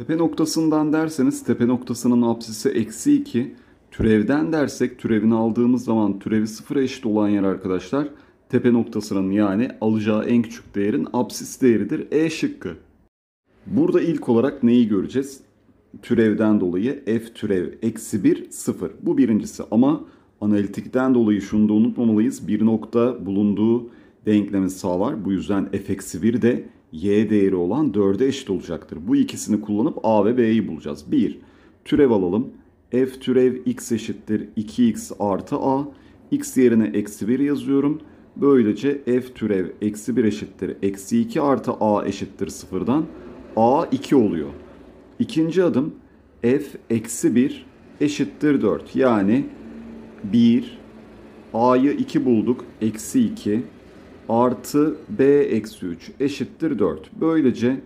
Tepe noktasından derseniz tepe noktasının apsisi eksi 2. Türevden dersek türevini aldığımız zaman türevi sıfıra eşit olan yer arkadaşlar tepe noktasının yani alacağı en küçük değerin apsis değeridir. E şıkkı. Burada ilk olarak neyi göreceğiz? Türevden dolayı f türev eksi 1 sıfır. Bu birincisi ama analitikten dolayı şunu da unutmamalıyız. Bir nokta bulunduğu denklemi sağlar. Bu yüzden f eksi 1 de y değeri olan 4'e eşit olacaktır. Bu ikisini kullanıp a ve b'yi bulacağız. 1. Türev alalım. f türev x eşittir 2x artı a. x yerine eksi 1 yazıyorum. Böylece f türev eksi 1 eşittir. Eksi 2 artı a eşittir sıfırdan. a 2 oluyor. İkinci adım f eksi 1 eşittir 4. Yani 1 a'yı 2 bulduk. Eksi 2 artı b eksi 3 eşittir 4. Böylece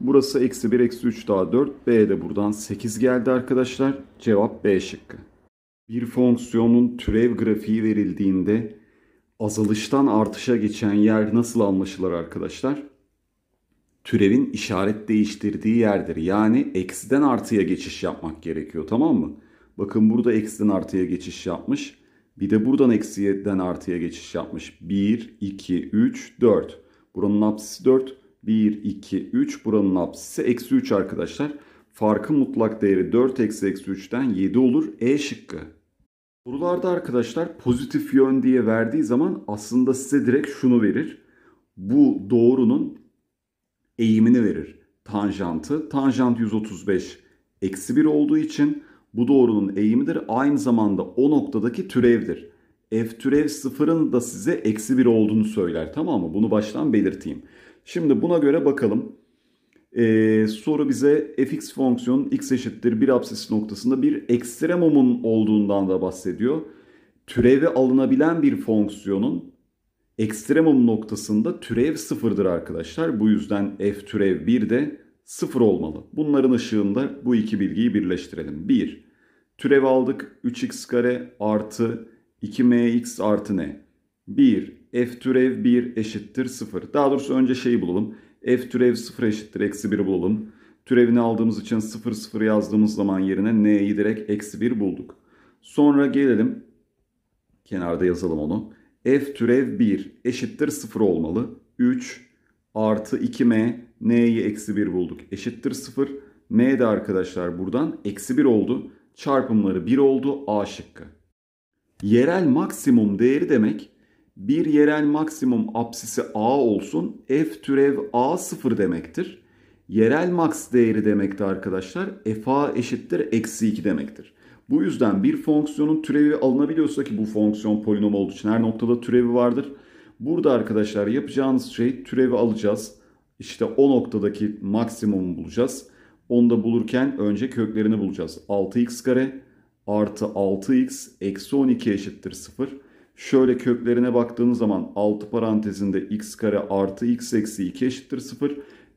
burası eksi 1 eksi 3 daha 4. b de buradan 8 geldi arkadaşlar. Cevap b şıkkı. Bir fonksiyonun türev grafiği verildiğinde azalıştan artışa geçen yer nasıl anlaşılır arkadaşlar? Türevin işaret değiştirdiği yerdir. Yani eksiden artıya geçiş yapmak gerekiyor tamam mı? Bakın burada eksiden artıya geçiş yapmış. Bir de buradan eksi 7'den artıya geçiş yapmış. 1, 2, 3, 4. Buranın apsisi 4. 1, 2, 3. Buranın apsisi eksi 3 arkadaşlar. Farkın mutlak değeri 4 eksi eksi 3'ten 7 olur. E şıkkı. Sorularda arkadaşlar pozitif yön diye verdiği zaman aslında size direkt şunu verir. Bu doğrunun eğimini verir. Tanjantı. Tanjant 135 eksi 1 olduğu için bu doğrunun eğimidir. Aynı zamanda o noktadaki türevdir. F türev sıfırın da size eksi 1 olduğunu söyler. Tamam mı? Bunu baştan belirteyim. Şimdi buna göre bakalım. Ee, soru bize fx fonksiyonun x eşittir bir absis noktasında bir ekstremumun olduğundan da bahsediyor. Türevi alınabilen bir fonksiyonun ekstremum noktasında türev sıfırdır arkadaşlar. Bu yüzden f türev 1 de sıfır olmalı. Bunların ışığında bu iki bilgiyi birleştirelim. 1. Türev aldık 3x kare artı 2mx artı ne? 1. f türev 1 eşittir 0. Daha doğrusu önce şeyi bulalım. f türev 0 eşittir eksi 1 bulalım. Türevini aldığımız için 0 0 yazdığımız zaman yerine n'yi direkt eksi 1 bulduk. Sonra gelelim. Kenarda yazalım onu. f türev 1 eşittir 0 olmalı. 3 artı 2m n'yi eksi 1 bulduk eşittir 0. m de arkadaşlar buradan eksi 1 oldu. Çarpımları 1 oldu a şıkkı. Yerel maksimum değeri demek bir yerel maksimum apsisi a olsun f türev a 0 demektir. Yerel max değeri demekti arkadaşlar f a eşittir eksi 2 demektir. Bu yüzden bir fonksiyonun türevi alınabiliyorsa ki bu fonksiyon polinom olduğu için her noktada türevi vardır. Burada arkadaşlar yapacağınız şey türevi alacağız işte o noktadaki maksimumu bulacağız. Onu da bulurken önce köklerini bulacağız. 6x kare artı 6x eksi 12 eşittir 0. Şöyle köklerine baktığınız zaman 6 parantezinde x kare artı x eksi 2 eşittir 0.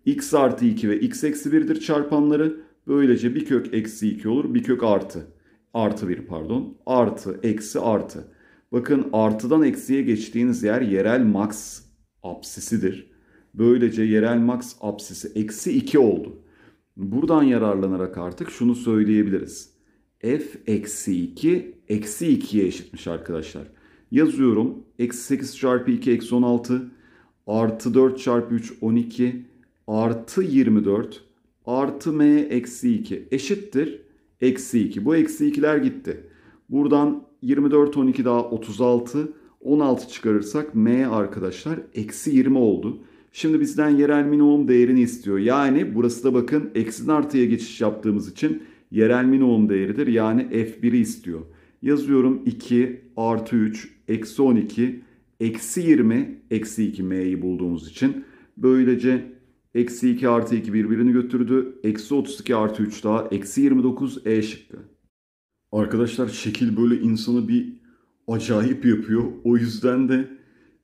x artı 2 ve x eksi 1'dir çarpanları. Böylece bir kök eksi 2 olur bir kök artı. Artı 1 pardon. Artı eksi artı. Bakın artıdan eksiye geçtiğiniz yer yerel max apsisidir. Böylece yerel max apsisi eksi 2 oldu. Buradan yararlanarak artık şunu söyleyebiliriz. F eksi 2 eksi 2'ye eşitmiş arkadaşlar. Yazıyorum. Eksi 8 çarpı 2 eksi 16 artı 4 çarpı 3 12 artı 24 artı m eksi 2 eşittir. Eksi 2. Bu eksi 2'ler gitti. Buradan 24 12 daha 36 16 çıkarırsak m arkadaşlar eksi 20 oldu. Şimdi bizden yerel minimum değerini istiyor. Yani burası da bakın eksiden artıya geçiş yaptığımız için yerel minimum değeridir. Yani F1'i istiyor. Yazıyorum 2 artı 3 eksi 12 eksi 20 eksi 2 M'yi bulduğumuz için. Böylece eksi 2 artı 2 birbirini götürdü. Eksi 32 artı 3 daha eksi 29 E şıkkı. Arkadaşlar şekil böyle insanı bir acayip yapıyor. O yüzden de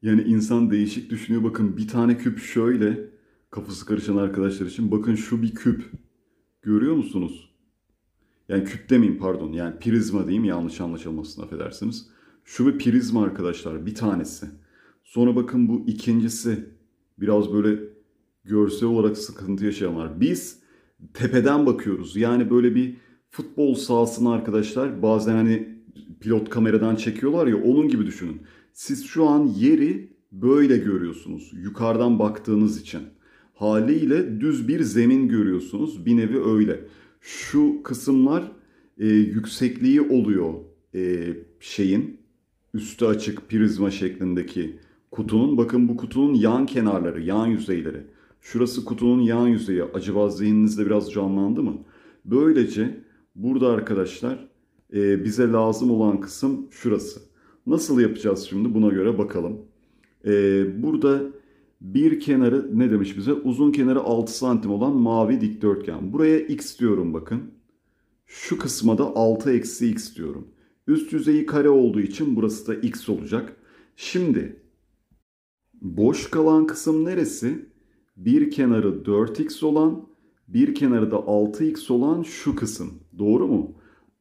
yani insan değişik düşünüyor. Bakın bir tane küp şöyle. Kafası karışan arkadaşlar için. Bakın şu bir küp. Görüyor musunuz? Yani küp demeyeyim pardon. Yani prizma diyeyim yanlış anlaşılmasın. affedersiniz. Şu bir prizma arkadaşlar bir tanesi. Sonra bakın bu ikincisi. Biraz böyle görsel olarak sıkıntı yaşayanlar. Biz tepeden bakıyoruz. Yani böyle bir futbol sahasını arkadaşlar bazen hani pilot kameradan çekiyorlar ya onun gibi düşünün. Siz şu an yeri böyle görüyorsunuz yukarıdan baktığınız için. Haliyle düz bir zemin görüyorsunuz. Bir nevi öyle. Şu kısımlar e, yüksekliği oluyor e, şeyin üstü açık prizma şeklindeki kutunun. Bakın bu kutunun yan kenarları, yan yüzeyleri. Şurası kutunun yan yüzeyi. Acaba zihninizde biraz canlandı mı? Böylece burada arkadaşlar e, bize lazım olan kısım şurası. Nasıl yapacağız şimdi buna göre bakalım. Ee, burada bir kenarı ne demiş bize? Uzun kenarı 6 santim olan mavi dikdörtgen. Buraya x diyorum bakın. Şu kısma da 6 eksi x diyorum. Üst yüzeyi kare olduğu için burası da x olacak. Şimdi boş kalan kısım neresi? Bir kenarı 4x olan, bir kenarı da 6x olan şu kısım. Doğru mu?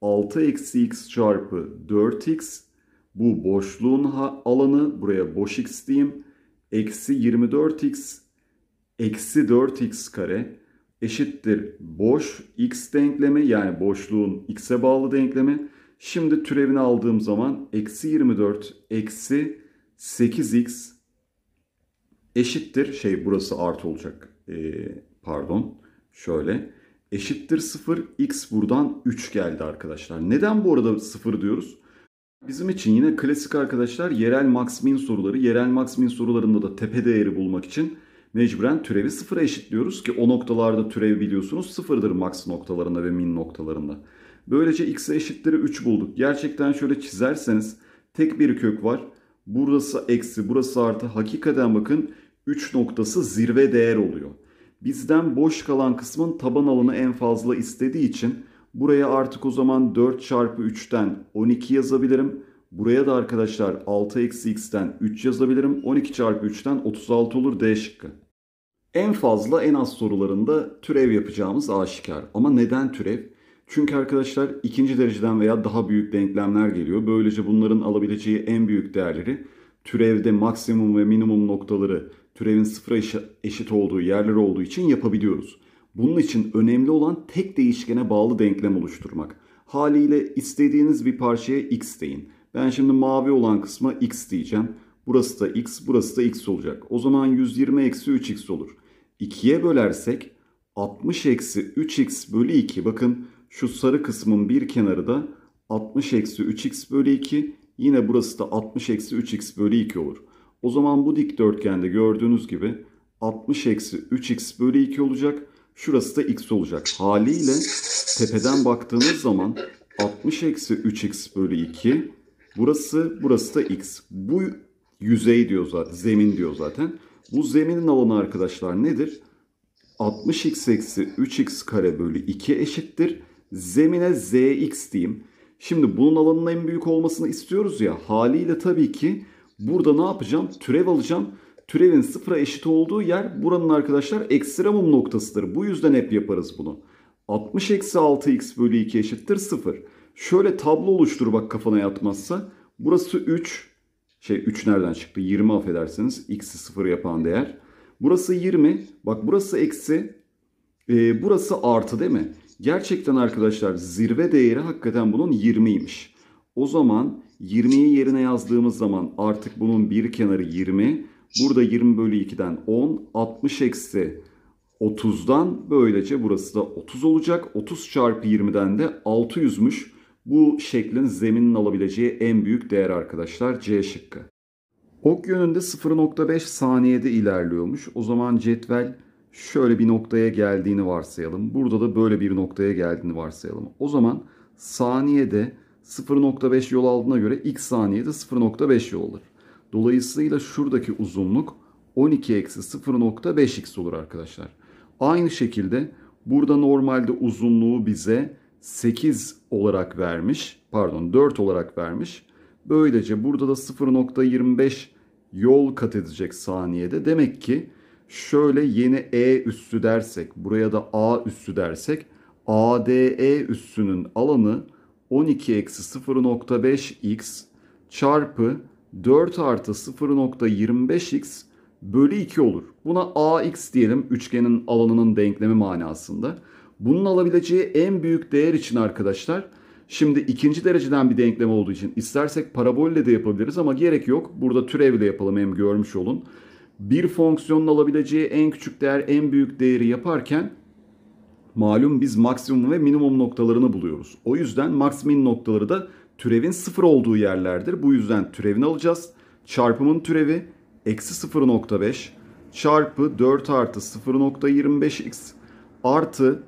6 eksi x çarpı 4x bu boşluğun alanı. Buraya boş x diyeyim. Eksi 24x eksi 4x kare eşittir boş x denklemi yani boşluğun x'e bağlı denklemi. Şimdi türevini aldığım zaman eksi 24 eksi 8x eşittir şey burası artı olacak ee, pardon şöyle eşittir 0 x buradan 3 geldi arkadaşlar. Neden bu arada 0 diyoruz? Bizim için yine klasik arkadaşlar yerel max soruları. Yerel max sorularında da tepe değeri bulmak için mecburen türevi sıfıra eşitliyoruz ki o noktalarda türev biliyorsunuz sıfırdır max noktalarında ve min noktalarında. Böylece x'e eşittir 3 bulduk. Gerçekten şöyle çizerseniz tek bir kök var. Burası eksi burası artı hakikaten bakın 3 noktası zirve değer oluyor. Bizden boş kalan kısmın taban alanı en fazla istediği için Buraya artık o zaman 4 çarpı 3'ten 12 yazabilirim. Buraya da arkadaşlar 6 eksi x'ten 3 yazabilirim. 12 çarpı 3'ten 36 olur D şıkkı. En fazla en az sorularında türev yapacağımız aşikar. Ama neden türev? Çünkü arkadaşlar ikinci dereceden veya daha büyük denklemler geliyor. Böylece bunların alabileceği en büyük değerleri türevde maksimum ve minimum noktaları türevin sıfıra eşit olduğu yerler olduğu için yapabiliyoruz. Bunun için önemli olan tek değişkene bağlı denklem oluşturmak. Haliyle istediğiniz bir parçaya x deyin. Ben şimdi mavi olan kısma x diyeceğim. Burası da x, burası da x olacak. O zaman 120 eksi 3x olur. 2'ye bölersek 60 eksi 3x bölü 2. Bakın şu sarı kısmın bir kenarı da 60 eksi 3x bölü 2. Yine burası da 60 eksi 3x bölü 2 olur. O zaman bu dikdörtgende gördüğünüz gibi 60 eksi 3x bölü 2 olacak. Şurası da x olacak. Haliyle tepeden baktığınız zaman 60 eksi 3 x bölü 2 burası burası da x. Bu yüzey diyor zaten zemin diyor zaten. Bu zeminin alanı arkadaşlar nedir? 60x eksi 3x kare bölü 2 eşittir. Zemine zx diyeyim. Şimdi bunun alanının en büyük olmasını istiyoruz ya. Haliyle tabii ki burada ne yapacağım? Türev alacağım. Türevin sıfıra eşit olduğu yer buranın arkadaşlar ekstremum noktasıdır. Bu yüzden hep yaparız bunu. 60 eksi 6x bölü 2 eşittir 0. Şöyle tablo oluştur bak kafana yatmazsa. Burası 3. Şey 3 nereden çıktı? 20 affedersiniz. X'i 0 yapan değer. Burası 20. Bak burası eksi. E, burası artı değil mi? Gerçekten arkadaşlar zirve değeri hakikaten bunun 20'ymiş. O zaman 20'yi yerine yazdığımız zaman artık bunun bir kenarı 20. Burada 20 bölü 2'den 10, 60 eksi 30'dan böylece burası da 30 olacak. 30 çarpı 20'den de 600'müş. Bu şeklin zeminin alabileceği en büyük değer arkadaşlar C şıkkı. Ok yönünde 0.5 saniyede ilerliyormuş. O zaman cetvel şöyle bir noktaya geldiğini varsayalım. Burada da böyle bir noktaya geldiğini varsayalım. O zaman saniyede 0.5 yol aldığına göre x saniyede 0.5 yoldur. Dolayısıyla şuradaki uzunluk 12 eksi 0.5x olur arkadaşlar. Aynı şekilde burada normalde uzunluğu bize 8 olarak vermiş. Pardon 4 olarak vermiş. Böylece burada da 0.25 yol kat edecek saniyede. Demek ki şöyle yeni E üssü dersek buraya da A üssü dersek ADE üssünün alanı 12 eksi 0.5x çarpı 4 artı 0.25x bölü 2 olur. Buna ax diyelim üçgenin alanının denklemi manasında. Bunun alabileceği en büyük değer için arkadaşlar şimdi ikinci dereceden bir denklem olduğu için istersek parabolle de yapabiliriz ama gerek yok. Burada türevle yapalım hem görmüş olun. Bir fonksiyonun alabileceği en küçük değer en büyük değeri yaparken malum biz maksimum ve minimum noktalarını buluyoruz. O yüzden maksimin noktaları da türevin sıfır olduğu yerlerdir. Bu yüzden türevini alacağız. Çarpımın türevi eksi 0.5 çarpı 4 artı 0.25x artı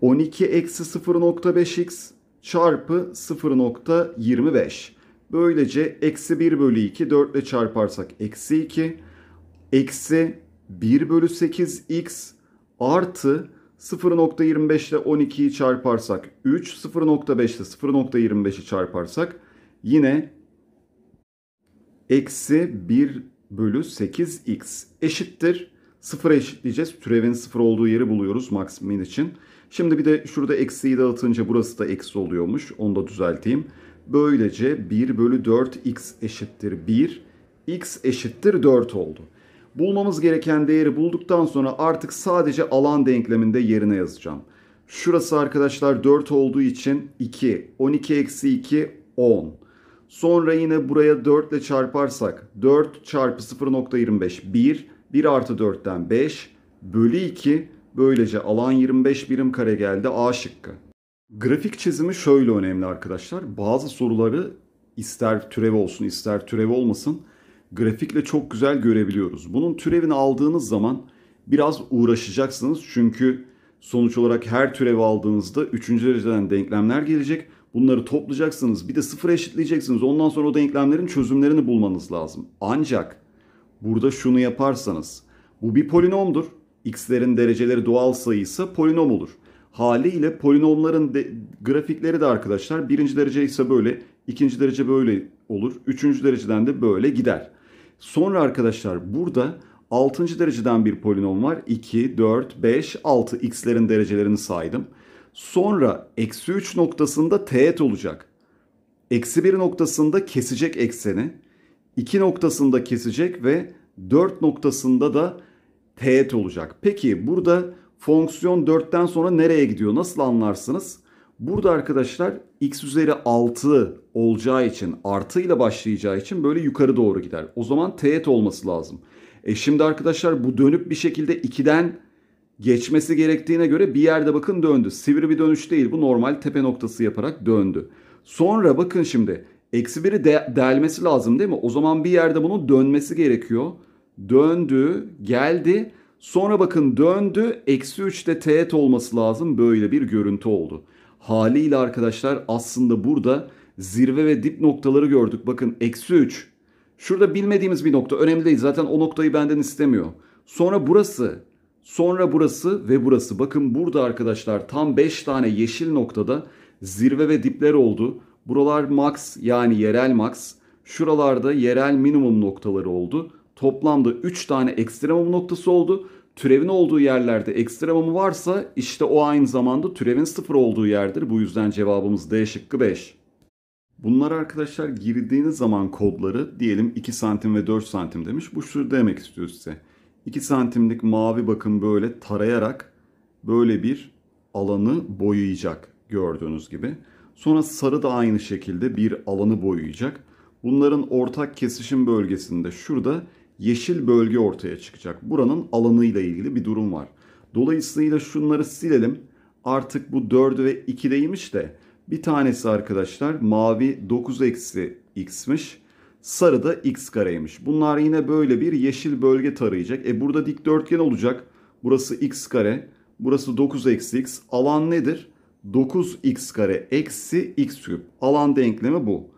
12 eksi 0.5x çarpı 0.25. Böylece eksi 1 bölü 2 4 ile çarparsak eksi 2 eksi 1 bölü 8x artı 0.25 ile 12'yi çarparsak 3, 0.5 ile 0.25'i çarparsak yine eksi 1 bölü 8x eşittir. 0'a eşitleyeceğiz. Türevin 0 olduğu yeri buluyoruz maksimin için. Şimdi bir de şurada eksiyi dağıtınca burası da eksi oluyormuş. Onu da düzelteyim. Böylece 1 bölü 4x eşittir 1. x eşittir 4 oldu. Bulmamız gereken değeri bulduktan sonra artık sadece alan denkleminde yerine yazacağım. Şurası arkadaşlar 4 olduğu için 2. 12 eksi 2 10. Sonra yine buraya 4 ile çarparsak 4 çarpı 0.25 1. 1 artı 4'ten 5 bölü 2. Böylece alan 25 birim kare geldi A şıkkı. Grafik çizimi şöyle önemli arkadaşlar. Bazı soruları ister türev olsun ister türev olmasın grafikle çok güzel görebiliyoruz. Bunun türevini aldığınız zaman biraz uğraşacaksınız. Çünkü sonuç olarak her türevi aldığınızda 3. dereceden denklemler gelecek. Bunları toplayacaksınız. Bir de sıfır eşitleyeceksiniz. Ondan sonra o denklemlerin çözümlerini bulmanız lazım. Ancak burada şunu yaparsanız bu bir polinomdur. X'lerin dereceleri doğal sayıysa polinom olur. Haliyle polinomların de, grafikleri de arkadaşlar birinci derece ise böyle, ikinci derece böyle olur, üçüncü dereceden de böyle gider. Sonra arkadaşlar burada 6. dereceden bir polinom var. 2, 4, 5, 6 x'lerin derecelerini saydım. Sonra eksi 3 noktasında teğet olacak. Eksi 1 noktasında kesecek ekseni. 2 noktasında kesecek ve 4 noktasında da teğet olacak. Peki burada fonksiyon 4'ten sonra nereye gidiyor? Nasıl anlarsınız? Burada arkadaşlar x üzeri 6 olacağı için artı ile başlayacağı için böyle yukarı doğru gider. O zaman teğet olması lazım. E şimdi arkadaşlar bu dönüp bir şekilde 2'den geçmesi gerektiğine göre bir yerde bakın döndü. Sivri bir dönüş değil bu normal tepe noktası yaparak döndü. Sonra bakın şimdi eksi 1'i de delmesi lazım değil mi? O zaman bir yerde bunun dönmesi gerekiyor. Döndü geldi sonra bakın döndü eksi 3'te teğet olması lazım böyle bir görüntü oldu haliyle arkadaşlar aslında burada zirve ve dip noktaları gördük. Bakın eksi 3. Şurada bilmediğimiz bir nokta önemli değil. Zaten o noktayı benden istemiyor. Sonra burası. Sonra burası ve burası. Bakın burada arkadaşlar tam 5 tane yeşil noktada zirve ve dipler oldu. Buralar max yani yerel max. Şuralarda yerel minimum noktaları oldu. Toplamda 3 tane ekstremum noktası oldu türevin olduğu yerlerde ekstremumu varsa işte o aynı zamanda türevin sıfır olduğu yerdir. Bu yüzden cevabımız D şıkkı 5. Bunlar arkadaşlar girdiğiniz zaman kodları diyelim 2 santim ve 4 santim demiş. Bu şu demek istiyor size. 2 santimlik mavi bakın böyle tarayarak böyle bir alanı boyayacak gördüğünüz gibi. Sonra sarı da aynı şekilde bir alanı boyayacak. Bunların ortak kesişim bölgesinde şurada yeşil bölge ortaya çıkacak. Buranın alanıyla ilgili bir durum var. Dolayısıyla şunları silelim. Artık bu 4 ve deymiş de bir tanesi arkadaşlar mavi 9 eksi x'miş. Sarı da x kareymiş. Bunlar yine böyle bir yeşil bölge tarayacak. E burada dikdörtgen olacak. Burası x kare. Burası 9 eksi x. Alan nedir? 9x kare eksi x küp. Alan denklemi bu.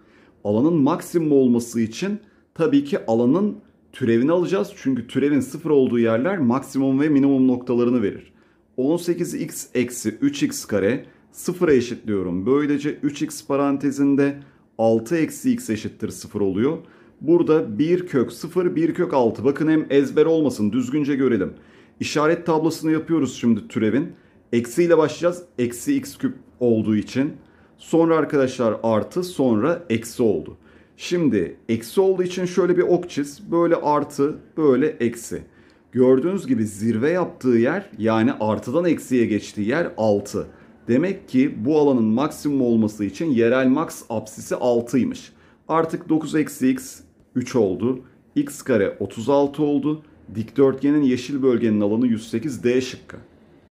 Alanın maksimum olması için tabii ki alanın türevini alacağız. Çünkü türevin sıfır olduğu yerler maksimum ve minimum noktalarını verir. 18x eksi 3x kare sıfıra eşitliyorum. Böylece 3x parantezinde 6 eksi x eşittir sıfır oluyor. Burada 1 kök 0 1 kök 6 bakın hem ezber olmasın düzgünce görelim. İşaret tablosunu yapıyoruz şimdi türevin. Eksi ile başlayacağız. Eksi x küp olduğu için. Sonra arkadaşlar artı sonra eksi oldu. Şimdi eksi olduğu için şöyle bir ok çiz. Böyle artı, böyle eksi. Gördüğünüz gibi zirve yaptığı yer yani artıdan eksiye geçtiği yer 6. Demek ki bu alanın maksimum olması için yerel max apsisi 6'ymış. Artık 9 eksi x 3 oldu. x kare 36 oldu. Dikdörtgenin yeşil bölgenin alanı 108 D şıkkı.